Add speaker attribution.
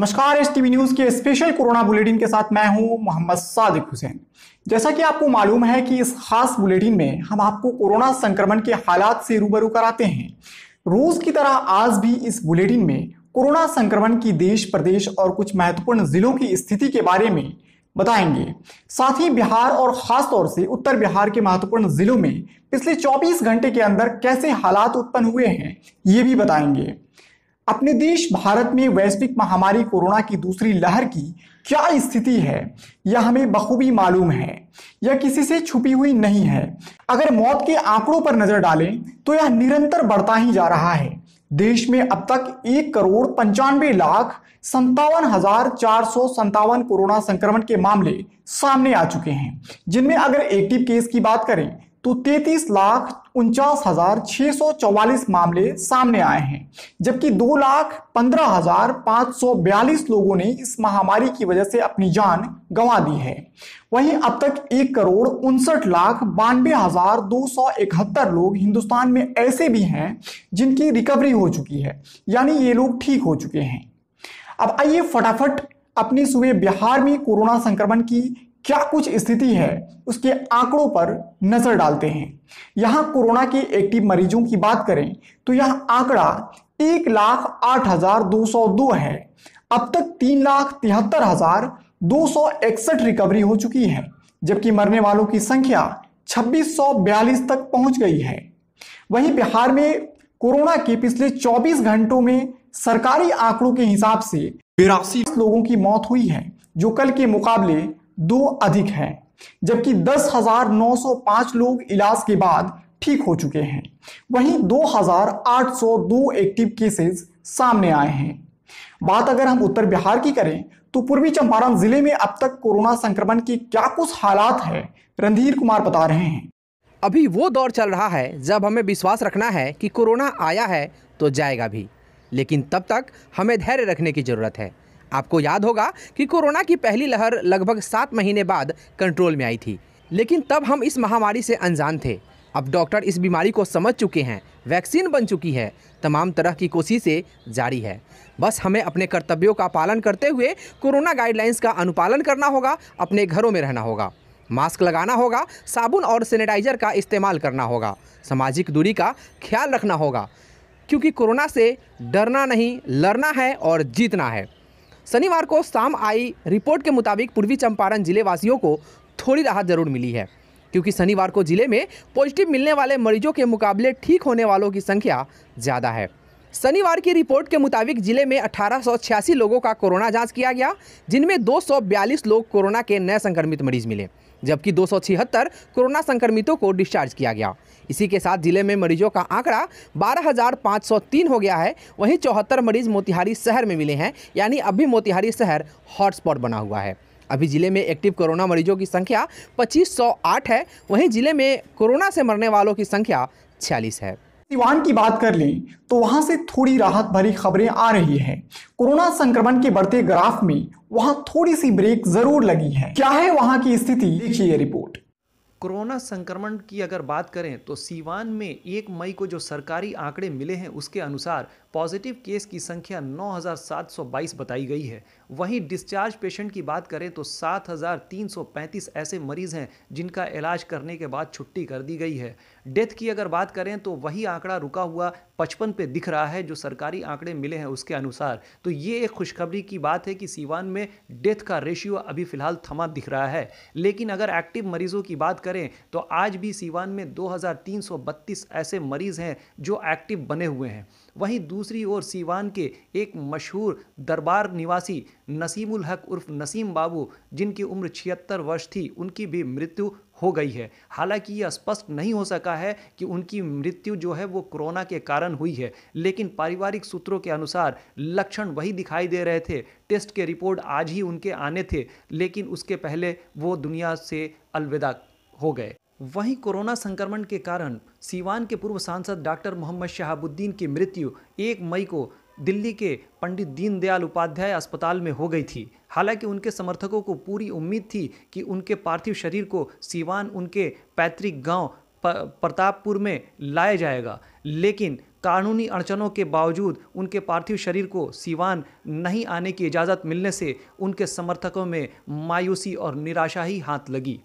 Speaker 1: नमस्कार S TV news के special corona bulletin के साथ मैं हूं मोहम्मद सादिक हुसैन जैसा कि आपको मालूम है कि इस खास बुलेटिन में हम आपको कोरोना संक्रमण के हालात से रूबरू कराते हैं रोज की तरह आज भी इस बुलेटिन में कोरोना संक्रमण की देश प्रदेश और कुछ महत्वपूर्ण जिलों की स्थिति के बारे में बताएंगे साथ ही बिहार और खास तौर से उत्तर बिहार के महत्वपूर्ण जिलों में पिछले 24 घंटे के अंदर कैसे हालात उत्पन्न हुए हैं ये भी बताएंगे अपने देश भारत में वैश्विक महामारी कोरोना की दूसरी लहर की क्या स्थिति है यह हमें बखूबी मालूम है यह किसी से छुपी हुई नहीं है अगर मौत के आंकड़ों पर नजर डालें तो यह निरंतर बढ़ता ही जा रहा है देश में अब तक एक करोड़ पंचानवे लाख संतावन हजार चार सौ संतावन कोरोना संक्रमण के मामले सामने आ चुके हैं जिनमें अगर एक्टिव केस की बात करें तो तैतीस लाख उनचास हजार छह सौ चौवालीस मामले सामने आए हैं जबकि दो लाख पंद्रह हजार पांच सौ बयालीस लोगों ने इस महामारी की वजह से अपनी जान गंवा दी है वहीं अब तक एक करोड़ उनसठ लाख बानवे हजार दो सौ इकहत्तर लोग हिंदुस्तान में ऐसे भी हैं जिनकी रिकवरी हो चुकी है यानी ये लोग ठीक हो चुके हैं अब आइए फटाफट अपनी सुबह बिहार में कोरोना संक्रमण की क्या कुछ स्थिति है उसके आंकड़ों पर नजर डालते हैं यहां कोरोना के एक्टिव मरीजों की बात करें तो यह आंकड़ा एक लाख आठ हजार दो सौ दो है अब तक तीन लाख तिहत्तर हजार दो सौ इकसठ रिकवरी हो चुकी है जबकि मरने वालों की संख्या छब्बीस सौ बयालीस तक पहुंच गई है वहीं बिहार में कोरोना के पिछले 24 घंटों में सरकारी आंकड़ों के हिसाब से बिरासी लोगों की मौत हुई है जो कल के मुकाबले दो अधिक हैं जबकि 10,905 लोग इलाज के बाद ठीक हो चुके हैं वहीं 2,802 एक्टिव केसेस सामने आए हैं बात अगर हम उत्तर बिहार की करें तो पूर्वी चंपारण जिले में अब तक कोरोना
Speaker 2: संक्रमण के क्या कुछ हालात है रणधीर कुमार बता रहे हैं अभी वो दौर चल रहा है जब हमें विश्वास रखना है कि कोरोना आया है तो जाएगा भी लेकिन तब तक हमें धैर्य रखने की ज़रूरत है आपको याद होगा कि कोरोना की पहली लहर लगभग सात महीने बाद कंट्रोल में आई थी लेकिन तब हम इस महामारी से अनजान थे अब डॉक्टर इस बीमारी को समझ चुके हैं वैक्सीन बन चुकी है तमाम तरह की कोशिशें जारी है बस हमें अपने कर्तव्यों का पालन करते हुए कोरोना गाइडलाइंस का अनुपालन करना होगा अपने घरों में रहना होगा मास्क लगाना होगा साबुन और सैनिटाइजर का इस्तेमाल करना होगा सामाजिक दूरी का ख्याल रखना होगा क्योंकि कोरोना से डरना नहीं लड़ना है और जीतना है शनिवार को शाम आई रिपोर्ट के मुताबिक पूर्वी चंपारण जिले वासियों को थोड़ी राहत जरूर मिली है क्योंकि शनिवार को जिले में पॉजिटिव मिलने वाले मरीजों के मुकाबले ठीक होने वालों की संख्या ज़्यादा है शनिवार की रिपोर्ट के मुताबिक जिले में अठारह लोगों का कोरोना जांच किया गया जिनमें 242 लोग कोरोना के नए संक्रमित मरीज मिले जबकि दो कोरोना संक्रमितों को डिस्चार्ज किया गया इसी के साथ जिले में मरीजों का आंकड़ा 12,503 हो गया है वहीं चौहत्तर मरीज मोतिहारी शहर में मिले हैं यानी अभी मोतिहारी शहर हॉटस्पॉट बना हुआ है अभी जिले में एक्टिव कोरोना मरीजों की संख्या 2508 है वहीं जिले में कोरोना से मरने वालों की संख्या छियालीस है
Speaker 1: सिवान की बात कर लें तो वहां से थोड़ी राहत भरी खबरें आ रही हैं कोरोना संक्रमण के बढ़ते ग्राफ में वहां थोड़ी सी ब्रेक जरूर लगी है क्या है वहां की स्थिति देखिए रिपोर्ट
Speaker 3: कोरोना संक्रमण की अगर बात करें तो सीवान में एक मई को जो सरकारी आंकड़े मिले हैं उसके अनुसार पॉजिटिव केस की संख्या 9,722 बताई गई है वहीं डिस्चार्ज पेशेंट की बात करें तो 7,335 ऐसे मरीज हैं जिनका इलाज करने के बाद छुट्टी कर दी गई है डेथ की अगर बात करें तो वही आंकड़ा रुका हुआ पचपन पे दिख रहा है जो सरकारी आंकड़े मिले हैं उसके अनुसार तो ये एक खुशखबरी की बात है कि सीवान में डेथ का रेशियो अभी फिलहाल थमा दिख रहा है लेकिन अगर एक्टिव मरीजों की बात करें करें तो आज भी सीवान में 2332 ऐसे मरीज़ हैं जो एक्टिव बने हुए हैं वहीं दूसरी ओर सीवान के एक मशहूर दरबार निवासी नसीमुल हक उर्फ नसीम बाबू जिनकी उम्र छिहत्तर वर्ष थी उनकी भी मृत्यु हो गई है हालांकि यह स्पष्ट नहीं हो सका है कि उनकी मृत्यु जो है वो कोरोना के कारण हुई है लेकिन पारिवारिक सूत्रों के अनुसार लक्षण वही दिखाई दे रहे थे टेस्ट के रिपोर्ट आज ही उनके आने थे लेकिन उसके पहले वो दुनिया से अलविदा हो गए वहीं कोरोना संक्रमण के कारण सीवान के पूर्व सांसद डॉक्टर मोहम्मद शहाबुद्दीन की मृत्यु एक मई को दिल्ली के पंडित दीनदयाल उपाध्याय अस्पताल में हो गई थी हालांकि उनके समर्थकों को पूरी उम्मीद थी कि उनके पार्थिव शरीर को सीवान उनके पैतृक गांव प्रतापपुर में लाया जाएगा लेकिन कानूनी अड़चनों के बावजूद उनके पार्थिव शरीर को सीवान नहीं आने की इजाज़त मिलने से उनके समर्थकों में मायूसी और निराशा ही हाथ लगी